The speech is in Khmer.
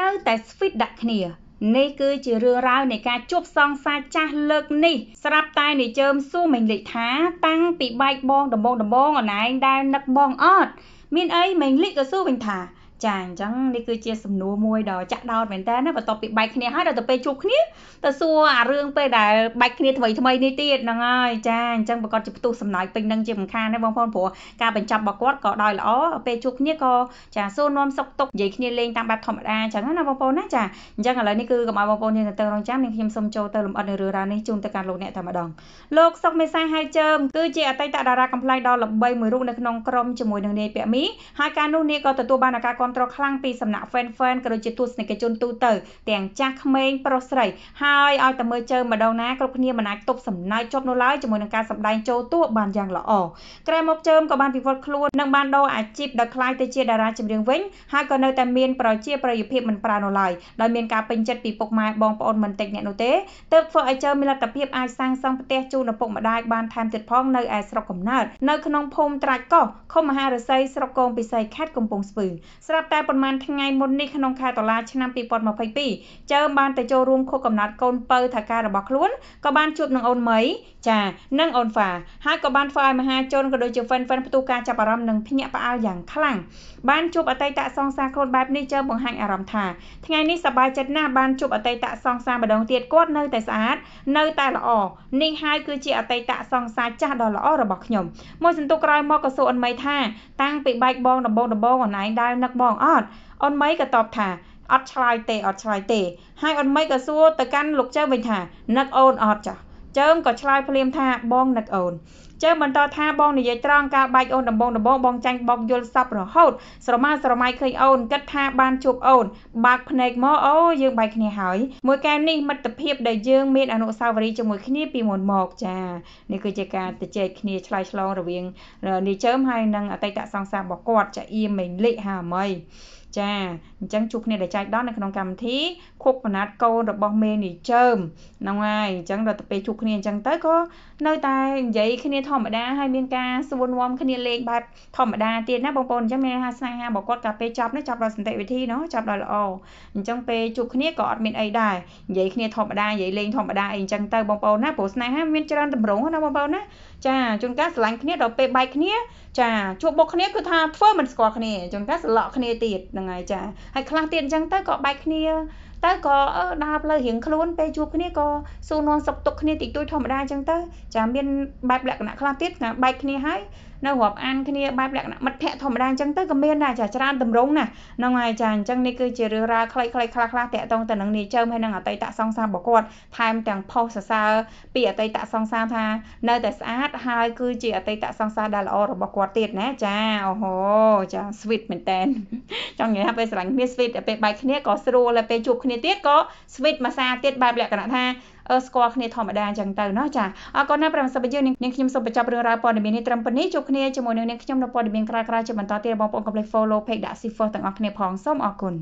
នៅតែស្វីតដាក់គ្នា នេះគឺជារឿងរ៉ាវនៃការជួបសងសាចាស់លើកនេះស្រាប់តែនាយជើមសួរមេងលេខថាតាំងពីបែកបងដំបងដំបងអនឯងដែលនឹកបងអត់មានអីមេងលេខក៏សួរវិញថាចាអញ្ចឹងនេះគឺជាសំណួរមួយដ៏ចាក់ដោតមែនតើណាបន្ទាប់ពីបែកគ្នាហើយដល់ទៅពេលជួបគ្នាទៅសួរអារឿងពេលដែលបែកគ្នាថ្មីថ្មីនេះទៀតហ្នឹងហើយចាអញ្ចឹងប្រកាសជាផ្ទុះសំណើចពេញនឹងជាមិនខានណាបងប្អូនព្រោះការបញ្ចប់របស់គាត់ក៏ដោយល្អពេលជួបគ្នាក៏ចាសួរនាំសុខទុក្ខនិយាយគ្នាលេងតាមបែបធម្មតាអញ្ចឹងណាបងប្អូនណាចាអញ្ចឹងឥឡូវនេះគឺកុំឲ្យបងប្អូនយើងទៅរងចាំនឹងខ្ញុំសូមចូលទៅលំអិតនៅរឿងរ៉ាវនេះជូនទៅកាន់លោកអ្នកតែម្ដងលោកសុកមេសាហៅជើមគឺជាអតីតតារាកំ pl ៃដ៏ល្បីមួយរូបនៅក្នុងក្រុមជាមួយនឹងនាយពាក់មីហើយការនោះនាយក៏ទទួលបានឱកាសគាគ្រប់គ្រងខ្លាំងពីសំណាក់ Fan Fan ក៏ដូចជាទស្សនិកជនទូទៅ ទាំងចាស់ក្មេងប្រុសស្រីហើយឲ្យតែមើលជើងម្ដងណាគ្រប់គ្នាមិនអាចទប់សំណើចចប់នោះឡើយជាមួយនឹងការសម្ដែងចូលតួបានយ៉ាងល្អក្រែមកជើមក៏បានវិវត្តខ្លួននិងបានដូរអាជីពដល់ក្លាយទៅជាតារាចម្រៀងវិញហើយក៏នៅតែមានប្រជាប្រិយភាពមិនប្រើនៅឡើយដោយមានការពេញចិត្តពីពុកម៉ែបងប្អូនមិនតិចអ្នកនោះទេទើបធ្វើឲ្យជើមមានលទ្ធភាពអាចសាងសង់ផ្ទះជូនឪពុកម្ដាយបានថែមទៀតផងនៅឯស្រុកកំណើតនៅក្នុងភូមិត្រាច់កោះឃុំមហារាសីស្រុកកងពិសីខេត្តកំពង់ស្ពឺស្ររាប់តែប៉ុន្មានថ្ងៃមុននេះក្នុងខែតុលាឆ្នាំ2022ចើមបានទៅចូលរួមខួបកំណត់កូនពៅថៅកែរបស់ខ្លួនក៏បានជួបនឹងអូនមីចានិងអូនហ្វាហើយក៏បានធ្វើឲ្យមហាជនក៏ដូចជាហ្វិនហ្វិនផ្ទុះការចាប់អារម្មណ៍និងភ្ញាក់ផ្អើលយ៉ាងខ្លាំងបានជួបអតីតសង្សារខ្លួនបែបនេះចើមបង្ហាញអារម្មណ៍ថាថ្ងៃនេះសប្បាយចិត្តណាស់បានជួបអតីតសង្សារម្ដងទៀតគាត់នៅតែស្អាតនៅតែល្អនេះហើយគឺជាអតីតសង្សារចាស់ដ៏ល្អរបស់ខ្ញុំមួយសន្ទុះក្រោយមកក៏សួរអូនមីថាតាំងពីបែកបងដំបងដំបងអូនឯងដែលនឹកបងបងអត់អូនមីក៏តបថាអត់ឆ្លើយទេអត់ឆ្លើយទេហើយអូនមីក៏សួរទៅកាន់លោកចៅវិញថានឹកអូនអត់ចាស់ចើមក៏ឆ្លើយភ្លាមថាបងនឹកអូនជើងបន្តថាបងនិយាយត្រង់ការបែកអូនដំបងដំបងបងចាញ់បោកយល់សពរហូតស្រមៃស្រមៃឃើញអូនគិតថាបានជួបអូនបើកភ្នែកមកអូយើងបែកគ្នាហើយមួយកែវនេះមិត្តភាពដែលយើងមានអនុស្សាវរីយ៍ជាមួយគ្នាពីមុនមកចា៎នេះគឺជាការទៅចែកគ្នាឆ្លើយឆ្លងរវាងនាយជើមហើយនិងអតីតសង្សាររបស់គាត់ចាអៀមមេងលិហាមីចាអញ្ចឹងជួបគ្នាដែលចែកដល់នៅក្នុងកម្មវិធីខុកបណាត់កូនរបស់មេនីជើមហ្នឹងហើយអញ្ចឹងដល់ទៅពេលជួបគ្នាអញ្ចឹងទៅក៏នៅតែនិយាយគ្នាធម្មតាហើយមានការសួនវំគ្នាលេងបែបធម្មតាទៀតណាបងប្អូនអញ្ចឹងមានថាស្នេហារបស់គាត់កាលពេលចប់នេះចប់ដោយសន្តិវិធីណោះចប់ដោយល្អអញ្ចឹងពេលជួបគ្នាក៏អត់មានអីដែរនិយាយគ្នាធម្មតានិយាយលេងធម្មតាអីអញ្ចឹងទៅបងប្អូនណាព្រោះស្នេហាមានច្រើនតម្រងណាបងប្អូនណាចាជួនកាលស្រឡាញ់គ្នាដល់ពេលបែកគ្នាចាជួបបុកគ្នាគឺថាធ្វើមិនស្គាល់គ្នាជួនកាលស្លក់គ្នាទៀតហ្នឹងហើយចាហើយខ្លះទៀតអញ្ចឹងទៅក៏បែកគ្នាទៅក៏អឺដើរផ្លូវរៀងខ្លួនពេលជួបគ្នាក៏សួរនាំសុខទុក្ខគ្នាតិចតួចធម្មតាអញ្ចឹងទៅចាមានបែបលក្ខណៈខ្លះទៀតណាបែកគ្នាហើយនៅរាប់អានគ្នាបែបលក្ខណៈមិត្តភក្តិធម្មតាអញ្ចឹងទៅក៏មានដែរចាច្រើនតម្រងណាហ្នឹងហើយចាអញ្ចឹងនេះគឺជារឿងរ៉ាវខ្លីៗខ្លះៗតាក់ទងទៅនឹងនាយចើមហើយនឹងអតីតសង្សាររបស់គាត់ថែមទាំងផុសសរសើរពីអតីតសង្សារថានៅតែស្អាតហើយគឺជាអតីតសង្សារដែលល្អរបស់គាត់ទៀតណាចាអូហូចា sweet មែនតើចង់និយាយថាពេលស្រឡាញ់គ្នា sweet តែពេលបែកគ្នាក៏ស្រួលតែពេលជួបគ្នាទៀតក៏ sweet មួយសារទៀតបែបលក្ខណៈថាស្គាល់គ្នាធម្មតាអញ្ចឹងទៅណាចាអរគុណណាប្រិមសិស្សយើងនាងខ្ញុំសូមបញ្ចប់រឿងរ៉ាវព័ត៌មាននេះត្រឹមប៉ុណ្នេះជួបគ្នាជាមួយនឹងនាងខ្ញុំនៅព័ត៌មានក្រោយៗជាបន្តទៀតបងប្អូនកុំភ្លេច follow page ដាក់ Cipher ទាំងអស់គ្នា ផងសូមអរគុណ